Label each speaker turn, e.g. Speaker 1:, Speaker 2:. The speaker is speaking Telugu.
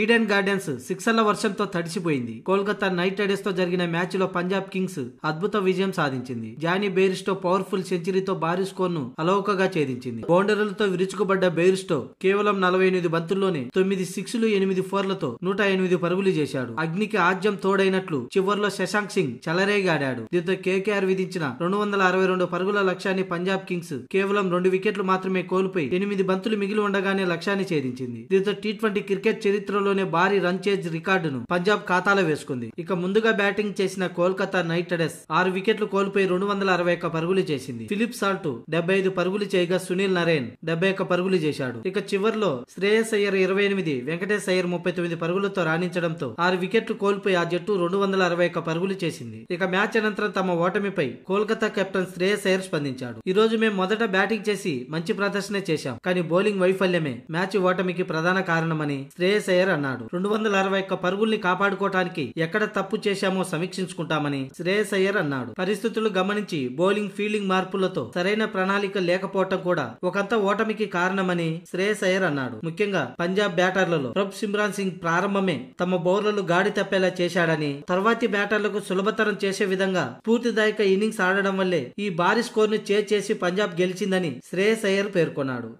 Speaker 1: ఈడెన్ గార్డెన్స్ సిక్సర్ల వర్షంతో తడిసిపోయింది కోల్కతా నైట్ రైడర్స్ తో జరిగిన మ్యాచ్ లో పంజాబ్ కింగ్స్ అద్భుత విజయం సాధించింది జానీ బెయిరిస్టో పవర్ఫుల్ సెంచరీతో భారీ స్కోర్ ను అలౌకగా ఛేదించింది బౌండరీలతో విరుచుకుపడ్డ బెయిరిస్టో కేవలం నలభై ఎనిమిది బంతుల్లోనే తొమ్మిది సిక్స్లు ఎనిమిది ఫోర్లతో నూట ఎనిమిది పరుగులు చేశాడు అగ్నికి ఆజ్యం తోడైనట్లు చివర్లో శశాంక్ సింగ్ చెలరేగాడాడు దీంతో కేకేఆర్ విధించిన రెండు వందల అరవై రెండు పరుగుల లక్ష్యాన్ని పంజాబ్ కింగ్స్ కేవలం రెండు వికెట్లు మాత్రమే కోల్పోయి ఎనిమిది బంతులు మిగిలి ఉండగానే లక్ష్యాన్ని ఛేదించింది దీంతో టీ ట్వంటీ క్రికెట్ చరిత్రలో ఓవర్లోనే భారీ రన్ చేజ్ రికార్డును పంజాబ్ ఖాతాలో వేసుకుంది ఇక ముందుగా బ్యాటింగ్ చేసిన కోల్కతా నైట్ రైడర్స్ ఆరు వికెట్లు కోల్పోయి రెండు వందల అరవై ఒక్క పరుగులు చేసింది ఫిలిప్ సాల్ట్ డెబ్బై ఐదు పరుగులు చేయగా సునీల్ నరేన్ డెబ్బై ఒక్క పరుగులు చేశాడు ఇక చివరిలో శ్రేయస్ అయ్యర్ ఇరవై ఎనిమిది వెంకటేష్ అయ్యర్ ముప్పై తొమ్మిది పరుగులతో రాణించడంతో ఆరు వికెట్లు కోల్పోయి ఆ జట్టు రెండు వందల అరవై ఒక్క పరుగులు చేసింది ఇక మ్యాచ్ అనంతరం తమ ఓటమిపై కోల్కతా కెప్టెన్ శ్రేయస్ అయ్యర్ స్పందించాడు ఈ రోజు మేము మొదట బ్యాటింగ్ చేసి మంచి ప్రదర్శన చేశాం కానీ బౌలింగ్ వైఫల్యమే మ్యాచ్ ఓటమికి ప్రధాన కారణమని శ్రేయస్ అయ్యర్ ఖేర్ అన్నాడు రెండు వందల అరవై ఒక్క పరుగుల్ని కాపాడుకోవటానికి ఎక్కడ తప్పు చేశామో సమీక్షించుకుంటామని శ్రేయస్ అయ్యర్ అన్నాడు పరిస్థితులు గమనించి బౌలింగ్ ఫీల్డింగ్ మార్పులతో సరైన ప్రణాళిక లేకపోవటం కూడా ఒకంత ఓటమికి కారణమని శ్రేయస్ అయ్యర్ అన్నాడు ముఖ్యంగా పంజాబ్ బ్యాటర్లలో ప్రభ్ సిమ్రాన్ సింగ్ ప్రారంభమే తమ బౌలర్లు గాడి తప్పేలా చేశాడని తర్వాతి బ్యాటర్లకు సులభతరం చేసే విధంగా పూర్తిదాయక ఇన్నింగ్స్ ఆడడం వల్లే ఈ భారీ స్కోర్ ను చేసి పంజాబ్ గెలిచిందని శ్రేయస్ అయ్యర్ పేర్కొన్నాడు